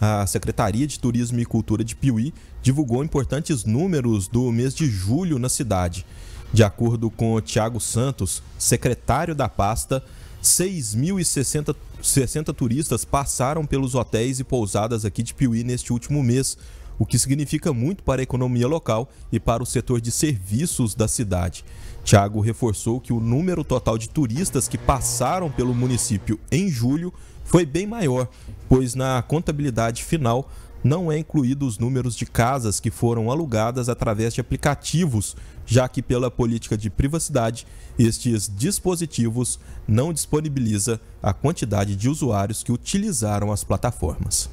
a Secretaria de Turismo e Cultura de Piuí divulgou importantes números do mês de julho na cidade. De acordo com Tiago Santos, secretário da pasta, 6.060 turistas passaram pelos hotéis e pousadas aqui de Piuí neste último mês, o que significa muito para a economia local e para o setor de serviços da cidade. Tiago reforçou que o número total de turistas que passaram pelo município em julho foi bem maior, pois na contabilidade final não é incluído os números de casas que foram alugadas através de aplicativos, já que pela política de privacidade, estes dispositivos não disponibiliza a quantidade de usuários que utilizaram as plataformas.